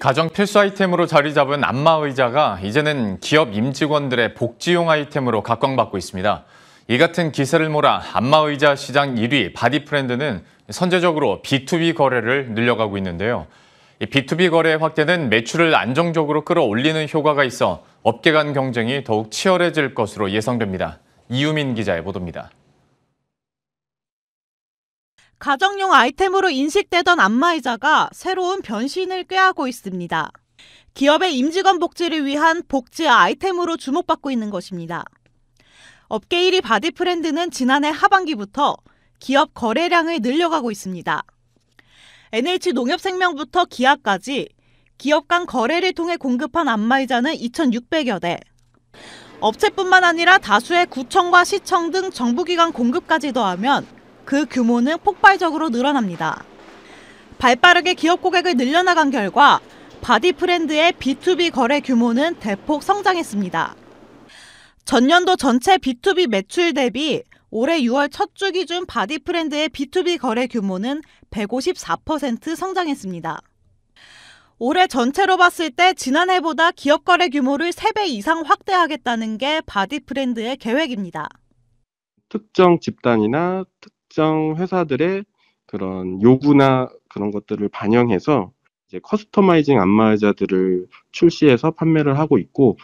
가정 필수 아이템으로 자리 잡은 안마 의자가 이제는 기업 임직원들의 복지용 아이템으로 각광받고 있습니다. 이 같은 기세를 몰아 안마 의자 시장 1위 바디프렌드는 선제적으로 B2B 거래를 늘려가고 있는데요. B2B 거래 확대는 매출을 안정적으로 끌어올리는 효과가 있어 업계 간 경쟁이 더욱 치열해질 것으로 예상됩니다. 이유민 기자의 보도입니다. 가정용 아이템으로 인식되던 안마의자가 새로운 변신을 꾀하고 있습니다. 기업의 임직원 복지를 위한 복지 아이템으로 주목받고 있는 것입니다. 업계 1위 바디프렌드는 지난해 하반기부터 기업 거래량을 늘려가고 있습니다. NH 농협생명부터 기아까지 기업 간 거래를 통해 공급한 안마의자는 2,600여 대. 업체뿐만 아니라 다수의 구청과 시청 등 정부기관 공급까지 더하면 그 규모는 폭발적으로 늘어납니다. 발빠르게 기업 고객을 늘려나간 결과 바디프렌드의 B2B 거래 규모는 대폭 성장했습니다. 전년도 전체 B2B 매출 대비 올해 6월 첫 주 기준 바디프렌드의 B2B 거래 규모는 154% 성장했습니다. 올해 전체로 봤을 때 지난해보다 기업 거래 규모를 3배 이상 확대하겠다는 게 바디프렌드의 계획입니다. 특정 집단이나 특 특정 회사들의 그런 요구나 그런 것들을 반영해서 이제 커스터마이징 안마의자들을 출시해서 판매를 하고 있고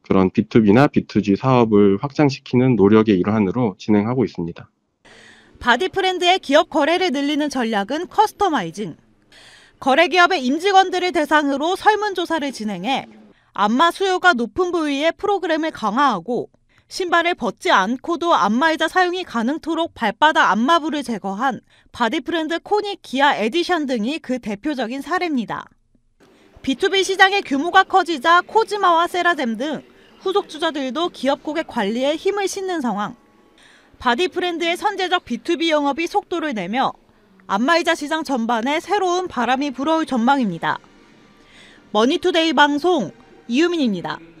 그런 B2B나 B2G 사업을 확장시키는 노력의 일환으로 진행하고 있습니다. 바디프렌드의 기업 거래를 늘리는 전략은 커스터마이징. 거래 기업의 임직원들을 대상으로 설문조사를 진행해 안마 수요가 높은 부위의 프로그램을 강화하고 신발을 벗지 않고도 안마의자 사용이 가능토록 발바닥 안마부를 제거한 바디프렌드 코닉 기아 에디션 등이 그 대표적인 사례입니다. B2B 시장의 규모가 커지자 코지마와 세라젬 등 후속 주자들도 기업 고객 관리에 힘을 싣는 상황. 바디프렌드의 선제적 B2B 영업이 속도를 내며 안마의자 시장 전반에 새로운 바람이 불어올 전망입니다. 머니투데이 방송 이유민입니다.